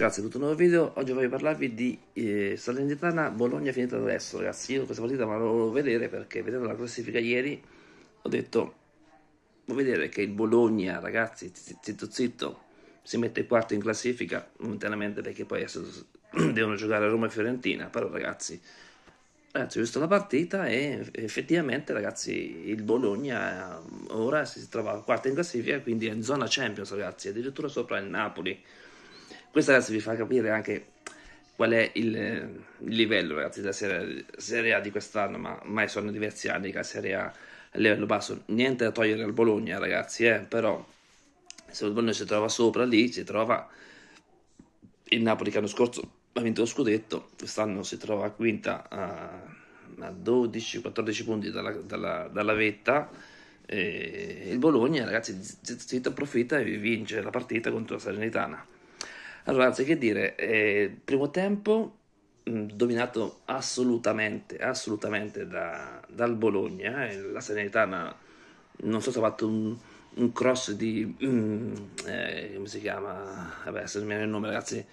Grazie a tutto un nuovo video. Oggi voglio parlarvi di eh, Salernitana Bologna finita adesso. Ragazzi, io questa partita me la volevo vedere perché vedendo la classifica ieri ho detto vuoi vedere che il Bologna, ragazzi, zitto zitto, si mette quarto in classifica momentaneamente perché poi adesso devono giocare a Roma e Fiorentina, però ragazzi, ragazzi ho visto la partita e effettivamente ragazzi il Bologna ehm, ora si trova quarto in classifica, quindi è in zona Champions, ragazzi, addirittura sopra il Napoli questo ragazzi vi fa capire anche qual è il, livello ragazzi, della serie, serie, A di quest'anno, ma mai sono diversi anni che la Serie A a livello basso, niente da togliere al Bologna ragazzi, eh, però se il Bologna si trova sopra lì, si trova il Napoli che l'anno scorso ha vinto lo scudetto, quest'anno si trova a quinta a, 12-14 punti dalla, dalla, dalla vetta. E il Bologna, ragazzi, zitta approfitta e vince la partita contro la Salernitana. Allora, anziché dire, eh, primo tempo mh, mm, dominato assolutamente, assolutamente da, dal Bologna, eh, la Sanitana non so se ha fatto un, un cross di, mm, eh, come si chiama, vabbè se non mi viene il nome ragazzi,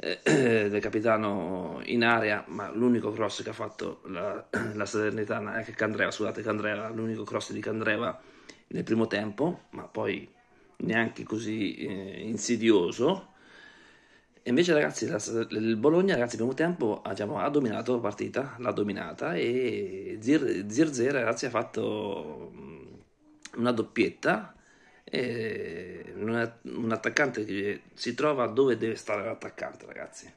eh, del capitano in area, ma l'unico cross che ha fatto la, la Salernitana è che Candreva, scusate Candreva, l'unico cross di Candreva nel primo tempo, ma poi neanche così eh, insidioso, e invece, ragazzi, il Bologna, ragazzi, primo tempo diciamo, ha dominato la partita, l'ha dominata e Zirze, ragazzi, ha fatto mm, una doppietta. un attaccante che si trova dove deve stare l'attaccante, ragazzi.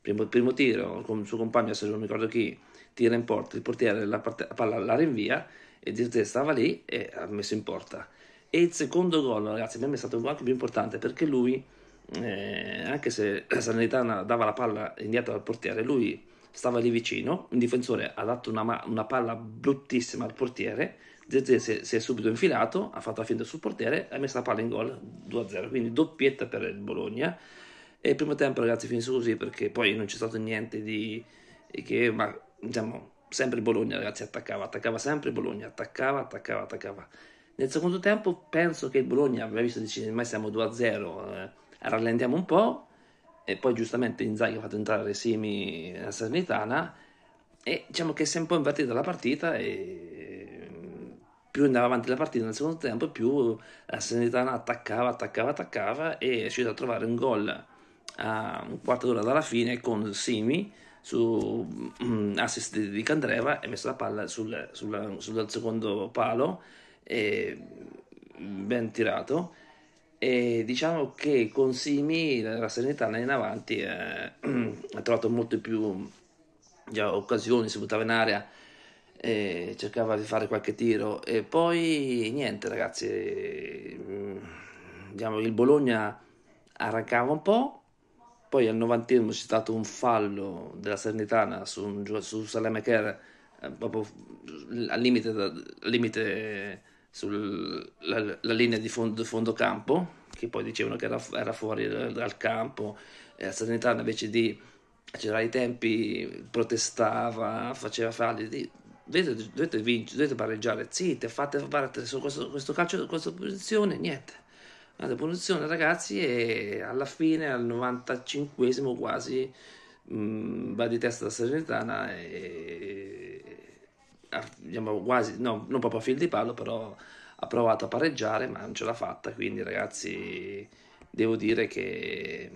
Primo, primo tiro, con il suo compagno, se non mi ricordo chi, tira in porta, il portiere la, parte, la palla la rinvia e Zirze stava lì e ha messo in porta. E il secondo gol, ragazzi, per me è stato anche più importante perché lui eh, anche se la Salernitana dava la palla indietro al portiere, lui stava lì vicino, un difensore ha dato una, una palla bruttissima al portiere, Zezé si, si, è subito infilato, ha fatto la finta sul portiere, e ha messo la palla in gol 2-0, quindi doppietta per il Bologna. E il primo tempo ragazzi finisce così perché poi non c'è stato niente di... che, ma diciamo, sempre il Bologna ragazzi attaccava, attaccava sempre il Bologna, attaccava, attaccava, attaccava. Nel secondo tempo penso che il Bologna, abbiamo visto, dice, ormai siamo 2-0, eh, rallentiamo un po' e poi giustamente Inzaghi ha fatto entrare Simi nella Salernitana e diciamo che si è un po' invertita la partita e mm, più andava avanti la partita nel secondo tempo più la Salernitana attaccava, attaccava, attaccava e è riuscita a trovare un gol a un quarto d'ora dalla fine con Simi su mm, assist di Candreva e messo la palla sul, sul, sul secondo palo e mm, ben tirato e diciamo che con Simi la Serenitana in avanti eh, ha trovato molte più già, occasioni, si buttava in area, eh, cercava di fare qualche tiro e poi niente ragazzi, mm, diciamo, il Bologna arrancava un po', poi al novantesimo c'è stato un fallo della Serenitana su, un, su Salem Kerr, eh, proprio al limite, al limite sulla linea di fondo, fondo, campo, che poi dicevano che era, era fuori dal campo, e eh, la Salernitana invece di accelerare i tempi protestava, faceva falli, di, dovete, dovete vincere, dovete pareggiare, zitte, fate parte su questo, questo calcio, questa posizione, niente. Andate posizione ragazzi e alla fine, al 95 quasi, mm, va di testa la Salernitana e diciamo quasi, no, non proprio a fil di palo, però ha provato a pareggiare, ma non ce l'ha fatta. Quindi, ragazzi, devo dire che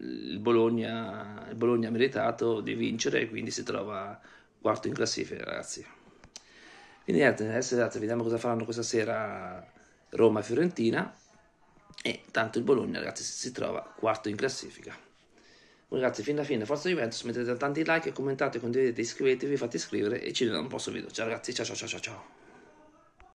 il Bologna, il Bologna ha meritato di vincere quindi si trova quarto in classifica, ragazzi. Quindi niente, adesso esatto, vediamo cosa faranno questa sera Roma e Fiorentina. E tanto il Bologna, ragazzi, si trova quarto in classifica. Ragazzi, fin da fine, forza Juventus, mettete tanti like, commentate, condividete, iscrivetevi, fate iscrivere e ci vediamo al prossimo video. Ciao ragazzi, ciao ciao ciao ciao. ciao.